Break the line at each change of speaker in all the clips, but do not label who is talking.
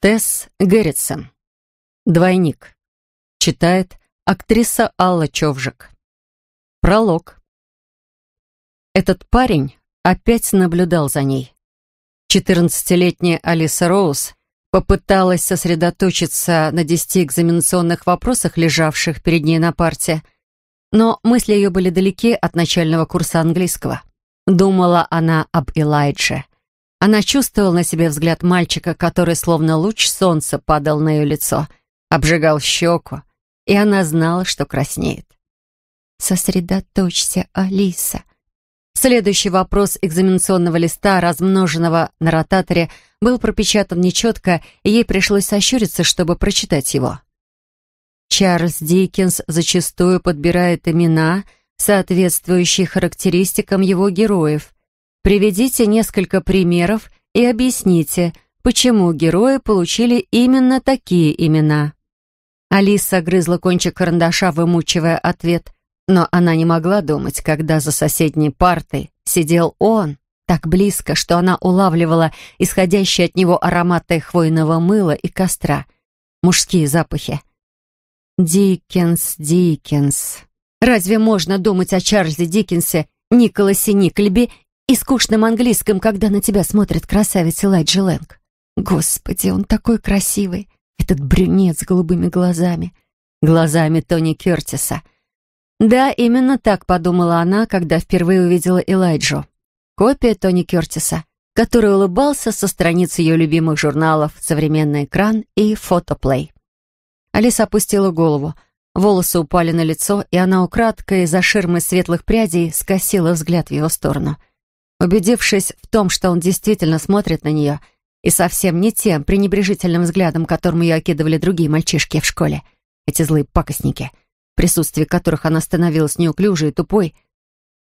Тесс Гэрритсон. Двойник. Читает актриса Алла Човжик. Пролог. Этот парень опять наблюдал за ней. Четырнадцатилетняя Алиса Роуз попыталась сосредоточиться на десяти экзаменационных вопросах, лежавших перед ней на парте, но мысли ее были далеки от начального курса английского. Думала она об Элайдже — она чувствовала на себе взгляд мальчика, который словно луч солнца падал на ее лицо, обжигал щеку, и она знала, что краснеет. «Сосредоточься, Алиса». Следующий вопрос экзаменационного листа, размноженного на ротаторе, был пропечатан нечетко, и ей пришлось сощуриться, чтобы прочитать его. Чарльз Диккенс зачастую подбирает имена, соответствующие характеристикам его героев, Приведите несколько примеров и объясните, почему герои получили именно такие имена. Алиса грызла кончик карандаша, вымучивая ответ, но она не могла думать, когда за соседней партой сидел он, так близко, что она улавливала исходящие от него ароматы хвойного мыла и костра, мужские запахи. Дикенс, Дикенс. Разве можно думать о Чарльзе Дикенсе, Николасе Никльби и скучном английском, когда на тебя смотрит красавец Элайджи Лэнг. Господи, он такой красивый, этот брюнет с голубыми глазами, глазами Тони Кертиса. Да, именно так подумала она, когда впервые увидела Элайджу. Копия Тони Кертиса, который улыбался со страниц ее любимых журналов «Современный экран» и «Фотоплей». Алиса опустила голову. Волосы упали на лицо, и она украдкой за ширмой светлых прядей скосила взгляд в его сторону. Убедившись в том, что он действительно смотрит на нее, и совсем не тем пренебрежительным взглядом, которым ее окидывали другие мальчишки в школе, эти злые пакостники, в присутствии которых она становилась неуклюжей и тупой,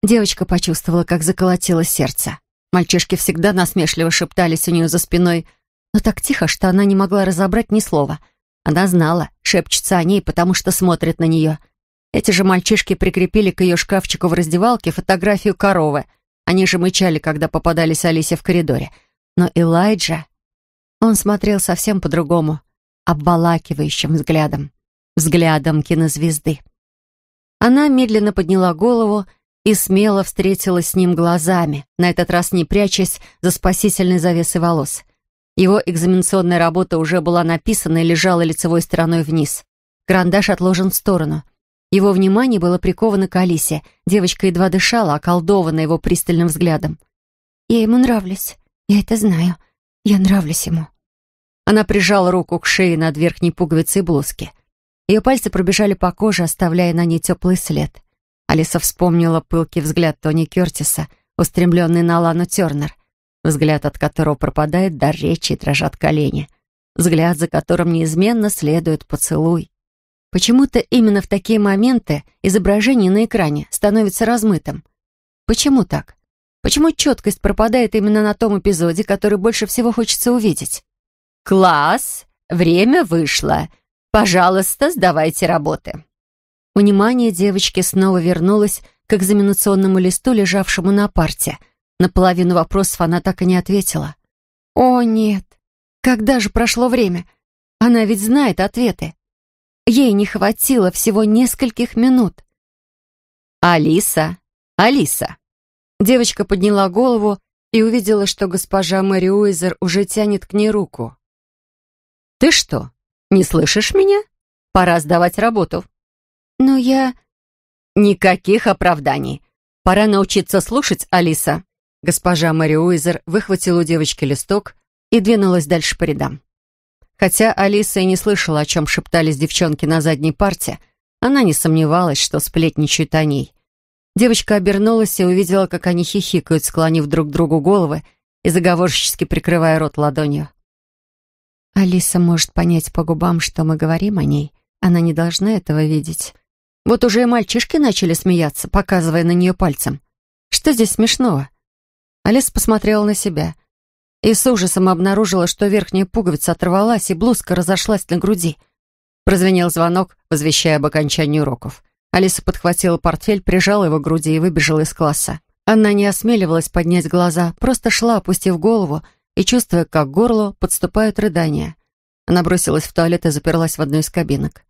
девочка почувствовала, как заколотилось сердце. Мальчишки всегда насмешливо шептались у нее за спиной, но так тихо, что она не могла разобрать ни слова. Она знала, шепчется о ней, потому что смотрит на нее. Эти же мальчишки прикрепили к ее шкафчику в раздевалке фотографию коровы — они же мычали, когда попадались Алисе в коридоре. Но Элайджа... Он смотрел совсем по-другому, обволакивающим взглядом. Взглядом кинозвезды. Она медленно подняла голову и смело встретилась с ним глазами, на этот раз не прячась за спасительной завесой волос. Его экзаменационная работа уже была написана и лежала лицевой стороной вниз. Карандаш отложен в сторону — его внимание было приковано к Алисе. Девочка едва дышала, околдована его пристальным взглядом. «Я ему нравлюсь. Я это знаю. Я нравлюсь ему». Она прижала руку к шее над верхней пуговицей блузки. Ее пальцы пробежали по коже, оставляя на ней теплый след. Алиса вспомнила пылкий взгляд Тони Кертиса, устремленный на Лану Тернер, взгляд от которого пропадает дар речи и дрожат колени, взгляд, за которым неизменно следует поцелуй. Почему-то именно в такие моменты изображение на экране становится размытым. Почему так? Почему четкость пропадает именно на том эпизоде, который больше всего хочется увидеть? «Класс! Время вышло! Пожалуйста, сдавайте работы!» Внимание девочки снова вернулось к экзаменационному листу, лежавшему на парте. На половину вопросов она так и не ответила. «О, нет! Когда же прошло время? Она ведь знает ответы!» Ей не хватило всего нескольких минут. «Алиса! Алиса!» Девочка подняла голову и увидела, что госпожа Мэри Уизер уже тянет к ней руку. «Ты что, не слышишь меня? Пора сдавать работу». «Но я...» «Никаких оправданий. Пора научиться слушать, Алиса». Госпожа Мэри Уизер выхватила у девочки листок и двинулась дальше по рядам. Хотя Алиса и не слышала, о чем шептались девчонки на задней парте, она не сомневалась, что сплетничают о ней. Девочка обернулась и увидела, как они хихикают, склонив друг другу головы и заговорщически прикрывая рот ладонью. «Алиса может понять по губам, что мы говорим о ней. Она не должна этого видеть». Вот уже и мальчишки начали смеяться, показывая на нее пальцем. «Что здесь смешного?» Алиса посмотрела на себя и с ужасом обнаружила, что верхняя пуговица оторвалась, и блузка разошлась на груди. Прозвенел звонок, возвещая об окончании уроков. Алиса подхватила портфель, прижала его к груди и выбежала из класса. Она не осмеливалась поднять глаза, просто шла, опустив голову, и чувствуя, как к горлу подступают рыдания. Она бросилась в туалет и заперлась в одну из кабинок.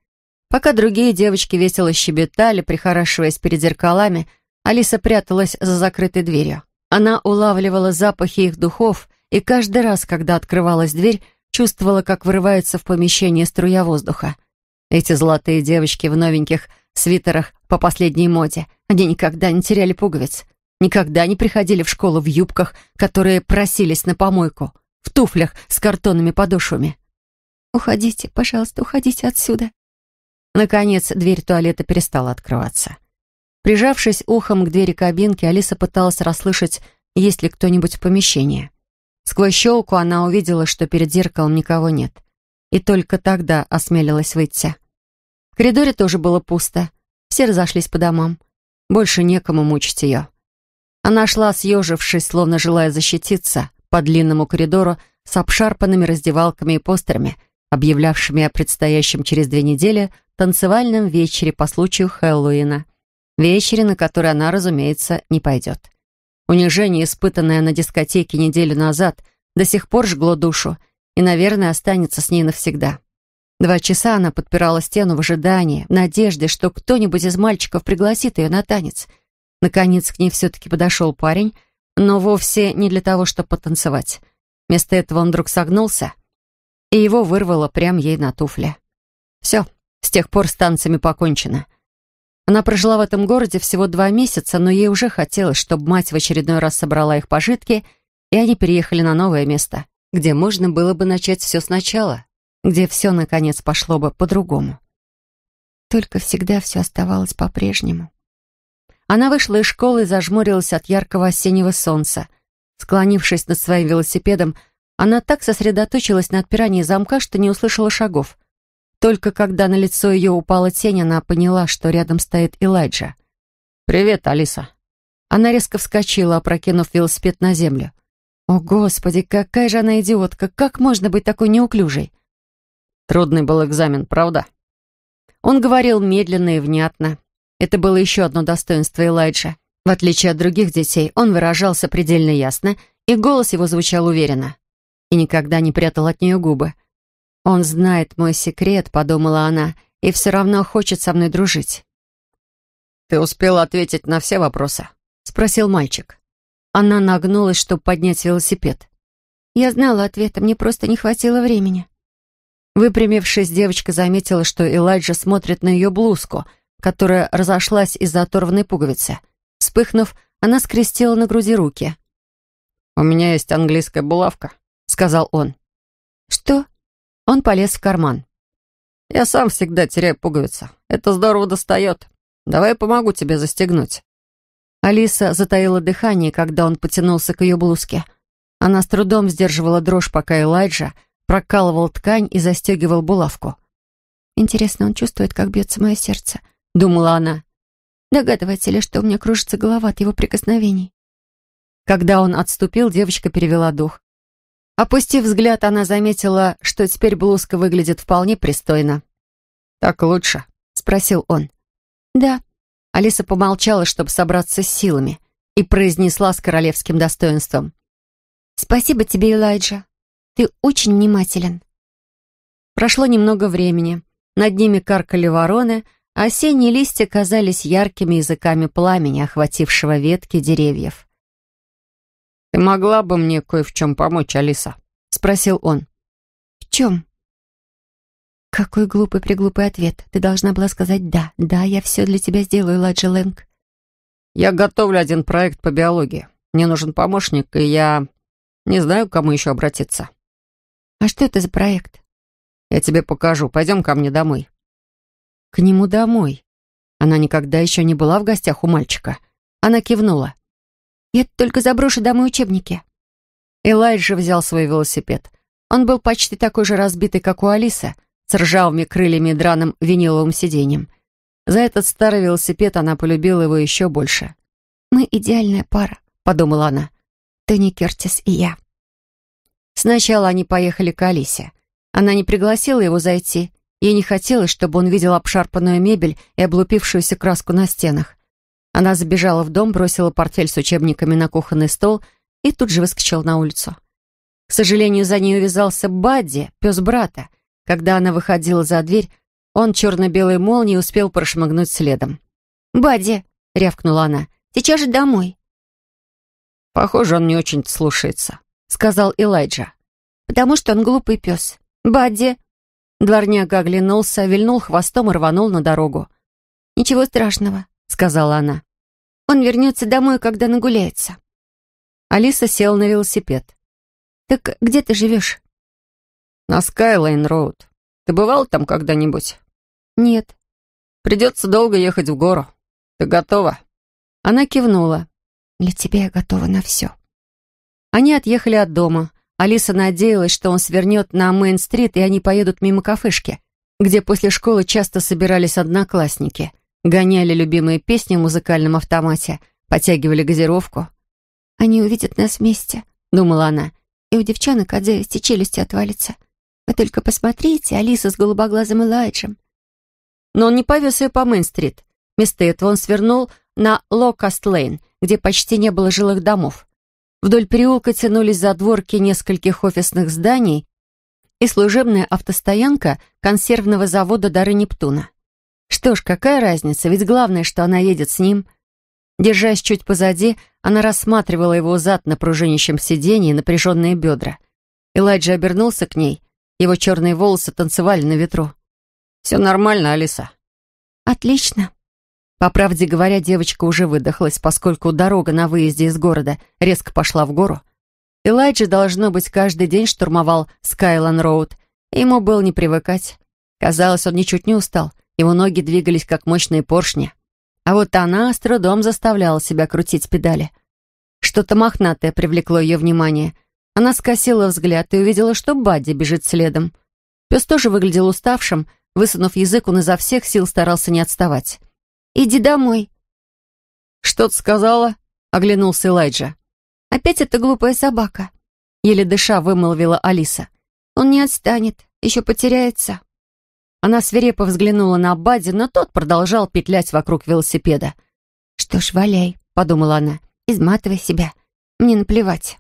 Пока другие девочки весело щебетали, прихорашиваясь перед зеркалами, Алиса пряталась за закрытой дверью. Она улавливала запахи их духов — и каждый раз, когда открывалась дверь, чувствовала, как вырывается в помещение струя воздуха. Эти золотые девочки в новеньких свитерах по последней моде, они никогда не теряли пуговиц, никогда не приходили в школу в юбках, которые просились на помойку, в туфлях с картонными подошвами. «Уходите, пожалуйста, уходите отсюда». Наконец, дверь туалета перестала открываться. Прижавшись ухом к двери кабинки, Алиса пыталась расслышать, есть ли кто-нибудь в помещении. Сквозь щелку она увидела, что перед зеркалом никого нет. И только тогда осмелилась выйти. В коридоре тоже было пусто. Все разошлись по домам. Больше некому мучить ее. Она шла, съежившись, словно желая защититься, по длинному коридору с обшарпанными раздевалками и постерами, объявлявшими о предстоящем через две недели танцевальном вечере по случаю Хэллоуина. Вечере, на который она, разумеется, не пойдет. Унижение, испытанное на дискотеке неделю назад, до сих пор жгло душу и, наверное, останется с ней навсегда. Два часа она подпирала стену в ожидании, в надежде, что кто-нибудь из мальчиков пригласит ее на танец. Наконец к ней все-таки подошел парень, но вовсе не для того, чтобы потанцевать. Вместо этого он вдруг согнулся, и его вырвало прямо ей на туфли. Все, с тех пор с танцами покончено. Она прожила в этом городе всего два месяца, но ей уже хотелось, чтобы мать в очередной раз собрала их пожитки, и они переехали на новое место, где можно было бы начать все сначала, где все, наконец, пошло бы по-другому. Только всегда все оставалось по-прежнему. Она вышла из школы и зажмурилась от яркого осеннего солнца. Склонившись над своим велосипедом, она так сосредоточилась на отпирании замка, что не услышала шагов. Только когда на лицо ее упала тень, она поняла, что рядом стоит Элайджа. «Привет, Алиса». Она резко вскочила, опрокинув велосипед на землю. «О, Господи, какая же она идиотка! Как можно быть такой неуклюжей?» Трудный был экзамен, правда? Он говорил медленно и внятно. Это было еще одно достоинство Элайджа. В отличие от других детей, он выражался предельно ясно, и голос его звучал уверенно. И никогда не прятал от нее губы. «Он знает мой секрет», — подумала она, — «и все равно хочет со мной дружить». «Ты успела ответить на все вопросы?» — спросил мальчик. Она нагнулась, чтобы поднять велосипед. «Я знала ответа, мне просто не хватило времени». Выпрямившись, девочка заметила, что Элайджа смотрит на ее блузку, которая разошлась из-за оторванной пуговицы. Вспыхнув, она скрестила на груди руки. «У меня есть английская булавка», — сказал он. «Что?» Он полез в карман. «Я сам всегда теряю пуговицы. Это здорово достает. Давай я помогу тебе застегнуть». Алиса затаила дыхание, когда он потянулся к ее блузке. Она с трудом сдерживала дрожь, пока Элайджа прокалывал ткань и застегивал булавку. «Интересно, он чувствует, как бьется мое сердце?» — думала она. «Догадывается ли, что у меня кружится голова от его прикосновений?» Когда он отступил, девочка перевела дух. Опустив взгляд, она заметила, что теперь блузка выглядит вполне пристойно. «Так лучше?» — спросил он. «Да». Алиса помолчала, чтобы собраться с силами, и произнесла с королевским достоинством. «Спасибо тебе, Элайджа. Ты очень внимателен». Прошло немного времени. Над ними каркали вороны, а осенние листья казались яркими языками пламени, охватившего ветки деревьев. «Ты могла бы мне кое в чем помочь, Алиса?» — спросил он. «В чем?» «Какой глупый-преглупый ответ. Ты должна была сказать «да». Да, я все для тебя сделаю, Ладжи Лэнг». «Я готовлю один проект по биологии. Мне нужен помощник, и я не знаю, к кому еще обратиться». «А что это за проект?» «Я тебе покажу. Пойдем ко мне домой». «К нему домой?» Она никогда еще не была в гостях у мальчика. Она кивнула. Я только заброшу домой учебники». Элайджа взял свой велосипед. Он был почти такой же разбитый, как у Алисы, с ржавыми крыльями и драным виниловым сиденьем. За этот старый велосипед она полюбила его еще больше. «Мы идеальная пара», — подумала она. «Тони Кертис и я». Сначала они поехали к Алисе. Она не пригласила его зайти. Ей не хотелось, чтобы он видел обшарпанную мебель и облупившуюся краску на стенах. Она забежала в дом, бросила портфель с учебниками на кухонный стол и тут же выскочила на улицу. К сожалению, за ней увязался Бадди, пес брата. Когда она выходила за дверь, он черно-белой молнией успел прошмыгнуть следом. «Бадди!» — рявкнула она. «Сейчас же домой!» «Похоже, он не очень слушается», — сказал Элайджа. «Потому что он глупый пес. Бадди!» Дворняга оглянулся, вильнул хвостом и рванул на дорогу. «Ничего страшного», сказала она. «Он вернется домой, когда нагуляется». Алиса села на велосипед. «Так где ты живешь?» «На Скайлайн-Роуд. Ты бывал там когда-нибудь?» «Нет». «Придется долго ехать в гору. Ты готова?» Она кивнула. «Для тебя я готова на все». Они отъехали от дома. Алиса надеялась, что он свернет на Мейн-стрит, и они поедут мимо кафешки, где после школы часто собирались одноклассники — гоняли любимые песни в музыкальном автомате, потягивали газировку. «Они увидят нас вместе», — думала она, «и у девчонок от зависти челюсти отвалится. Вы только посмотрите, Алиса с голубоглазым Элайджем». Но он не повез ее по Мейн-стрит. Вместо этого он свернул на Локаст-Лейн, где почти не было жилых домов. Вдоль переулка тянулись задворки нескольких офисных зданий и служебная автостоянка консервного завода «Дары Нептуна». Что ж, какая разница, ведь главное, что она едет с ним. Держась чуть позади, она рассматривала его зад на пружинищем сиденье и напряженные бедра. Элайджа обернулся к ней. Его черные волосы танцевали на ветру. «Все нормально, Алиса». «Отлично». По правде говоря, девочка уже выдохлась, поскольку дорога на выезде из города резко пошла в гору. Элайджа, должно быть, каждый день штурмовал Скайлан Роуд. Ему было не привыкать. Казалось, он ничуть не устал — его ноги двигались, как мощные поршни. А вот она с трудом заставляла себя крутить педали. Что-то мохнатое привлекло ее внимание. Она скосила взгляд и увидела, что Бадди бежит следом. Пес тоже выглядел уставшим, высунув язык, он изо всех сил старался не отставать. «Иди домой». «Что то сказала?» — оглянулся Элайджа. «Опять эта глупая собака», — еле дыша вымолвила Алиса. «Он не отстанет, еще потеряется». Она свирепо взглянула на Бадди, но тот продолжал петлять вокруг велосипеда. «Что ж, валяй», — подумала она, — «изматывай себя. Мне наплевать».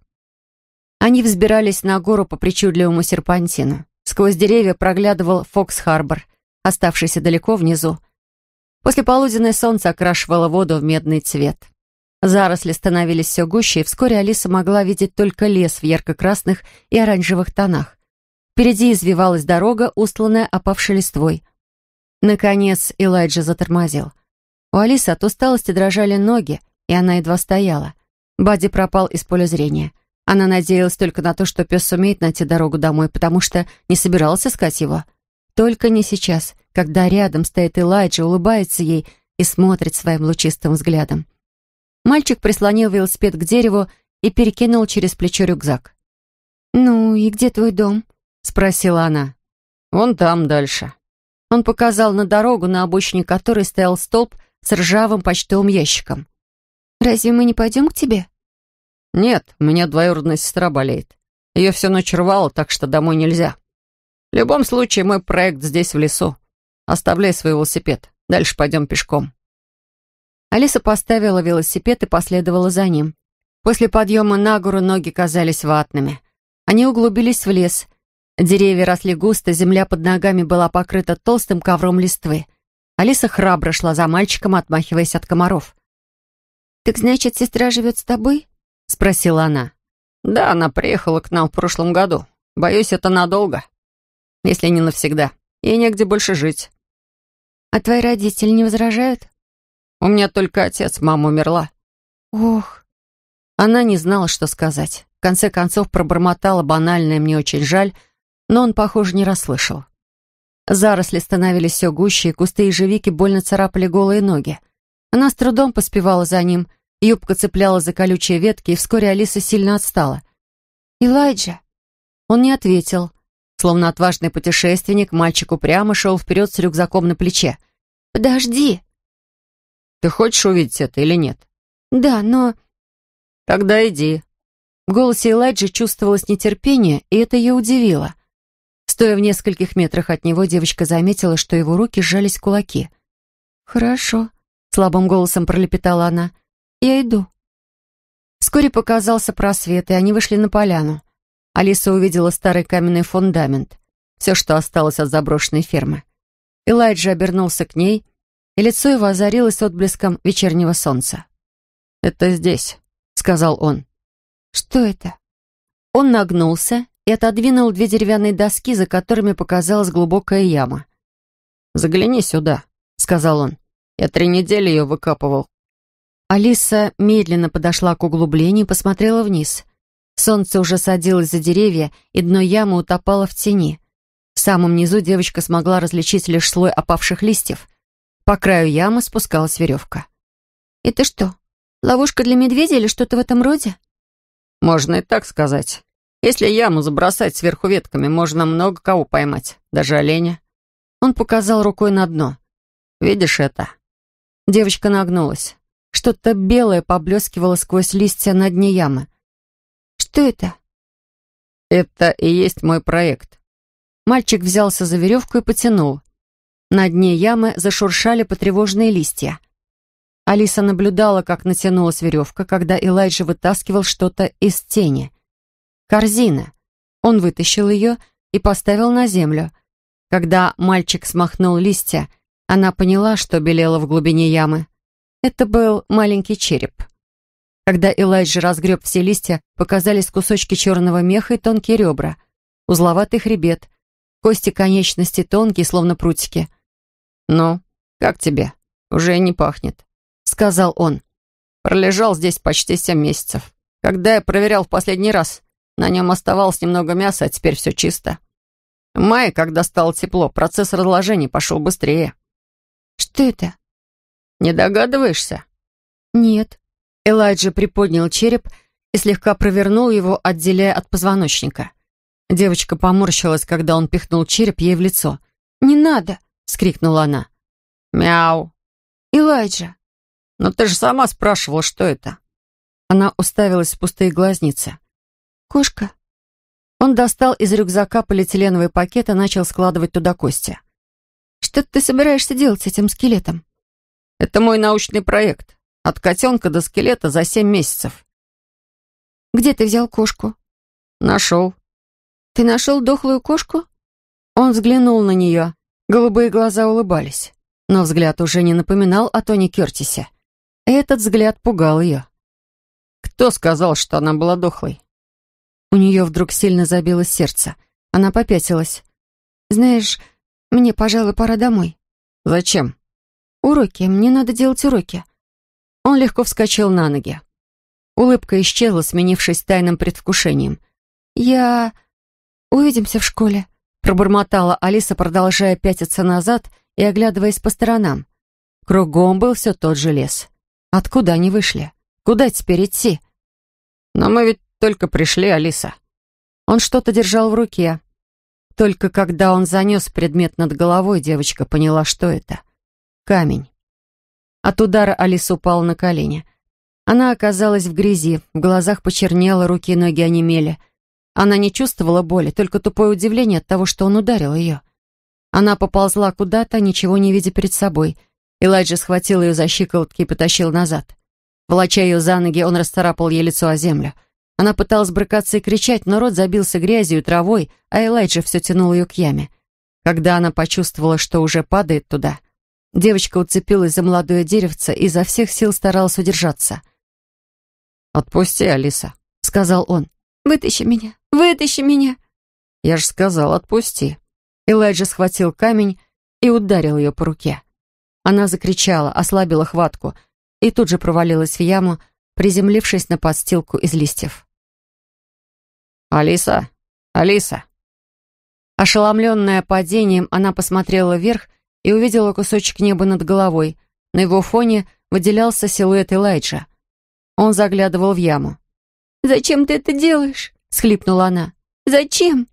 Они взбирались на гору по причудливому серпантину. Сквозь деревья проглядывал Фокс-Харбор, оставшийся далеко внизу. После полуденное солнце окрашивало воду в медный цвет. Заросли становились все гуще, и вскоре Алиса могла видеть только лес в ярко-красных и оранжевых тонах. Впереди извивалась дорога, устланная опавшей листвой. Наконец Элайджа затормозил. У Алисы от усталости дрожали ноги, и она едва стояла. Бадди пропал из поля зрения. Она надеялась только на то, что пес сумеет найти дорогу домой, потому что не собиралась искать его. Только не сейчас, когда рядом стоит Элайджа, улыбается ей и смотрит своим лучистым взглядом. Мальчик прислонил велосипед к дереву и перекинул через плечо рюкзак. «Ну и где твой дом?» — спросила она. «Вон там дальше». Он показал на дорогу, на обочине которой стоял столб с ржавым почтовым ящиком. «Разве мы не пойдем к тебе?» «Нет, у меня двоюродная сестра болеет. Ее всю ночь рвало, так что домой нельзя. В любом случае, мой проект здесь, в лесу. Оставляй свой велосипед. Дальше пойдем пешком». Алиса поставила велосипед и последовала за ним. После подъема на гору ноги казались ватными. Они углубились в лес — Деревья росли густо, земля под ногами была покрыта толстым ковром листвы. Алиса храбро шла за мальчиком, отмахиваясь от комаров. «Так значит, сестра живет с тобой?» — спросила она. «Да, она приехала к нам в прошлом году. Боюсь, это надолго. Если не навсегда. Ей негде больше жить». «А твои родители не возражают?» «У меня только отец, мама умерла». «Ох». Она не знала, что сказать. В конце концов пробормотала банальное «мне очень жаль», но он, похоже, не расслышал. Заросли становились все гуще, и кусты ежевики больно царапали голые ноги. Она с трудом поспевала за ним, юбка цепляла за колючие ветки, и вскоре Алиса сильно отстала. «Илайджа!» Он не ответил. Словно отважный путешественник, мальчик упрямо шел вперед с рюкзаком на плече. «Подожди!» «Ты хочешь увидеть это или нет?» «Да, но...» «Тогда иди». В голосе Элайджи чувствовалось нетерпение, и это ее удивило — Стоя в нескольких метрах от него, девочка заметила, что его руки сжались в кулаки. «Хорошо», — слабым голосом пролепетала она. «Я иду». Вскоре показался просвет, и они вышли на поляну. Алиса увидела старый каменный фундамент, все, что осталось от заброшенной фермы. Элайджа обернулся к ней, и лицо его озарилось отблеском вечернего солнца. «Это здесь», — сказал он. «Что это?» Он нагнулся и отодвинул две деревянные доски, за которыми показалась глубокая яма. «Загляни сюда», — сказал он. «Я три недели ее выкапывал». Алиса медленно подошла к углублению и посмотрела вниз. Солнце уже садилось за деревья, и дно ямы утопало в тени. В самом низу девочка смогла различить лишь слой опавших листьев. По краю ямы спускалась веревка. «Это что, ловушка для медведя или что-то в этом роде?» «Можно и так сказать». Если яму забросать сверху ветками, можно много кого поймать, даже оленя. Он показал рукой на дно. Видишь это? Девочка нагнулась. Что-то белое поблескивало сквозь листья на дне ямы. Что это? Это и есть мой проект. Мальчик взялся за веревку и потянул. На дне ямы зашуршали потревоженные листья. Алиса наблюдала, как натянулась веревка, когда Элайджа вытаскивал что-то из тени. Корзина. Он вытащил ее и поставил на землю. Когда мальчик смахнул листья, она поняла, что белела в глубине ямы. Это был маленький череп. Когда Элайджа разгреб все листья, показались кусочки черного меха и тонкие ребра, узловатый хребет, кости конечности тонкие, словно прутики. «Ну, как тебе? Уже не пахнет», — сказал он. «Пролежал здесь почти семь месяцев. Когда я проверял в последний раз, на нем оставалось немного мяса, а теперь все чисто. В мае, когда стало тепло, процесс разложения пошел быстрее. «Что это?» «Не догадываешься?» «Нет». Элайджа приподнял череп и слегка провернул его, отделяя от позвоночника. Девочка поморщилась, когда он пихнул череп ей в лицо. «Не надо!» — вскрикнула она. «Мяу!» «Элайджа!» «Но «Ну, ты же сама спрашивала, что это?» Она уставилась в пустые глазницы. «Кошка». Он достал из рюкзака полиэтиленовый пакет и начал складывать туда кости. «Что ты собираешься делать с этим скелетом?» «Это мой научный проект. От котенка до скелета за семь месяцев». «Где ты взял кошку?» «Нашел». «Ты нашел дохлую кошку?» Он взглянул на нее. Голубые глаза улыбались. Но взгляд уже не напоминал о Тони Кертисе. Этот взгляд пугал ее. «Кто сказал, что она была дохлой?» У нее вдруг сильно забилось сердце. Она попятилась. «Знаешь, мне, пожалуй, пора домой». «Зачем?» «Уроки. Мне надо делать уроки». Он легко вскочил на ноги. Улыбка исчезла, сменившись тайным предвкушением. «Я... увидимся в школе», — пробормотала Алиса, продолжая пятиться назад и оглядываясь по сторонам. Кругом был все тот же лес. Откуда они вышли? Куда теперь идти? «Но мы ведь только пришли, Алиса». Он что-то держал в руке. Только когда он занес предмет над головой, девочка поняла, что это. Камень. От удара Алиса упала на колени. Она оказалась в грязи, в глазах почернело, руки и ноги онемели. Она не чувствовала боли, только тупое удивление от того, что он ударил ее. Она поползла куда-то, ничего не видя перед собой. Элайджа схватил ее за щиколотки и потащил назад. Волоча ее за ноги, он расцарапал ей лицо о землю. Она пыталась брыкаться и кричать, но рот забился грязью и травой, а Элайджа все тянул ее к яме. Когда она почувствовала, что уже падает туда, девочка уцепилась за молодое деревце и изо всех сил старалась удержаться. «Отпусти, Алиса», — сказал он. «Вытащи меня! Вытащи меня!» «Я же сказал, отпусти!» Элайджа схватил камень и ударил ее по руке. Она закричала, ослабила хватку и тут же провалилась в яму, приземлившись на подстилку из листьев. «Алиса! Алиса!» Ошеломленная падением, она посмотрела вверх и увидела кусочек неба над головой. На его фоне выделялся силуэт Элайджа. Он заглядывал в яму. «Зачем ты это делаешь?» — схлипнула она. «Зачем?»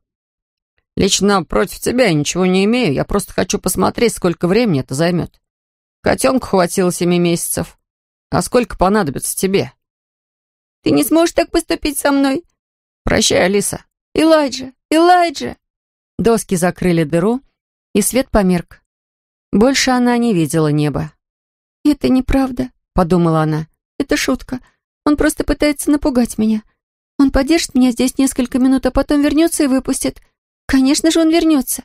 «Лично против тебя я ничего не имею. Я просто хочу посмотреть, сколько времени это займет. Котенку хватило семи месяцев. А сколько понадобится тебе?» «Ты не сможешь так поступить со мной?» «Прощай, Алиса». «Элайджа! Элайджа!» Доски закрыли дыру, и свет померк. Больше она не видела неба. «Это неправда», — подумала она. «Это шутка. Он просто пытается напугать меня. Он подержит меня здесь несколько минут, а потом вернется и выпустит. Конечно же, он вернется».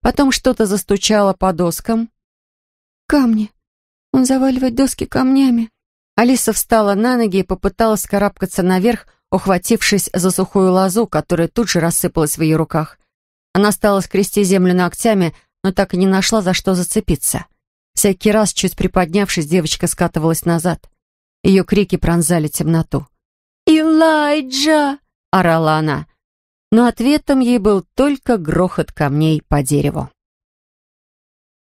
Потом что-то застучало по доскам. «Камни», он заваливает доски камнями». Алиса встала на ноги и попыталась карабкаться наверх, ухватившись за сухую лозу, которая тут же рассыпалась в ее руках. Она стала скрести землю ногтями, но так и не нашла, за что зацепиться. Всякий раз, чуть приподнявшись, девочка скатывалась назад. Ее крики пронзали темноту. «Илайджа!» — орала она. Но ответом ей был только грохот камней по дереву.